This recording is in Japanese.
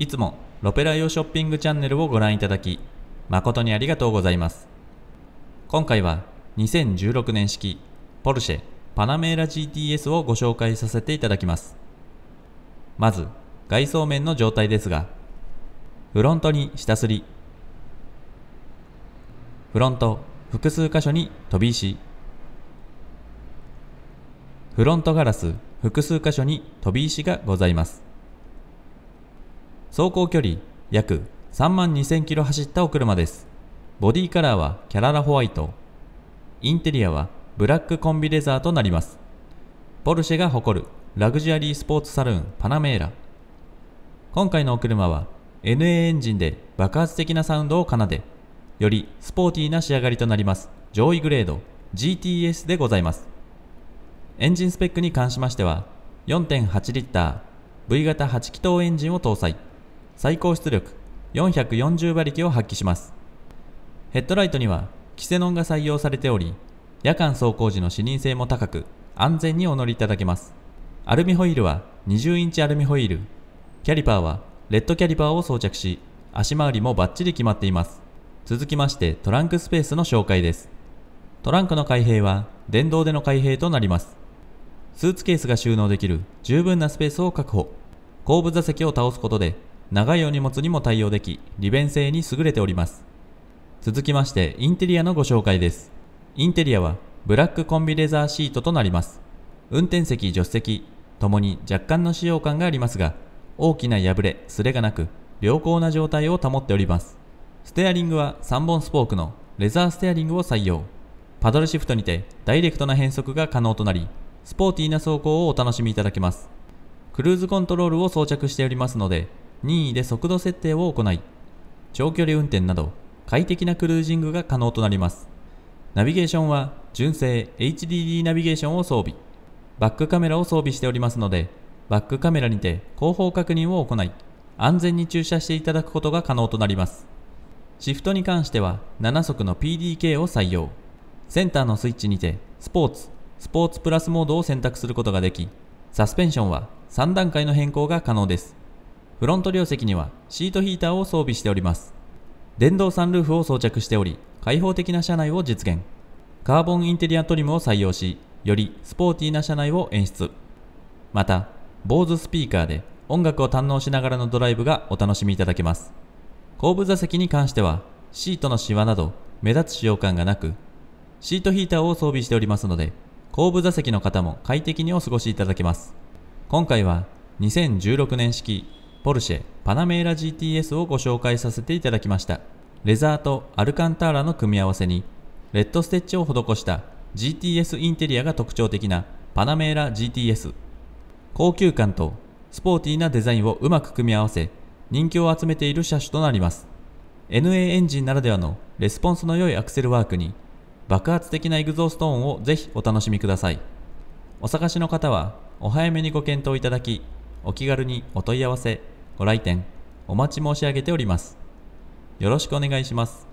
いつもロペライオショッピングチャンネルをご覧いただき、誠にありがとうございます。今回は2016年式ポルシェパナメーラ GTS をご紹介させていただきます。まず、外装面の状態ですが、フロントに下すり、フロント複数箇所に飛び石、フロントガラス複数箇所に飛び石がございます。走行距離約3万2000キロ走ったお車です。ボディカラーはキャララホワイト。インテリアはブラックコンビレザーとなります。ポルシェが誇るラグジュアリースポーツサルーンパナメーラ。今回のお車は NA エンジンで爆発的なサウンドを奏で、よりスポーティーな仕上がりとなります上位グレード GTS でございます。エンジンスペックに関しましては、4.8リッター V 型8気筒エンジンを搭載。最高出力440馬力を発揮します。ヘッドライトにはキセノンが採用されており、夜間走行時の視認性も高く、安全にお乗りいただけます。アルミホイールは20インチアルミホイール、キャリパーはレッドキャリパーを装着し、足回りもバッチリ決まっています。続きましてトランクスペースの紹介です。トランクの開閉は電動での開閉となります。スーツケースが収納できる十分なスペースを確保。後部座席を倒すことで長いお荷物にも対応でき、利便性に優れております。続きましてインテリアのご紹介です。インテリアはブラックコンビレザーシートとなります。運転席、助手席ともに若干の使用感がありますが、大きな破れ、すれがなく、良好な状態を保っております。ステアリングは3本スポークのレザーステアリングを採用。パドルシフトにてダイレクトな変速が可能となり、スポーティーな走行をお楽しみいただけます。クルーズコントロールを装着しておりますので、任意で速度設定を行い、長距離運転など快適なクルージングが可能となります。ナビゲーションは純正 HDD ナビゲーションを装備、バックカメラを装備しておりますので、バックカメラにて後方確認を行い、安全に駐車していただくことが可能となります。シフトに関しては7速の PDK を採用。センターのスイッチにてスポーツ、スポーツプラスモードを選択することができ、サスペンションは3段階の変更が可能です。フロント両席にはシートヒーターを装備しております。電動サンルーフを装着しており、開放的な車内を実現。カーボンインテリアトリムを採用し、よりスポーティーな車内を演出。また、坊主スピーカーで音楽を堪能しながらのドライブがお楽しみいただけます。後部座席に関しては、シートのシワなど目立つ使用感がなく、シートヒーターを装備しておりますので、後部座席の方も快適にお過ごしいただけます。今回は2016年式ポルシェ、パナメーラ GTS をご紹介させていただきました。レザーとアルカンターラの組み合わせに、レッドステッチを施した GTS インテリアが特徴的なパナメーラ GTS。高級感とスポーティーなデザインをうまく組み合わせ、人気を集めている車種となります。NA エンジンならではのレスポンスの良いアクセルワークに、爆発的なエグゾーストーンをぜひお楽しみください。お探しの方は、お早めにご検討いただき、お気軽にお問い合わせご来店お待ち申し上げております。よろしくお願いします。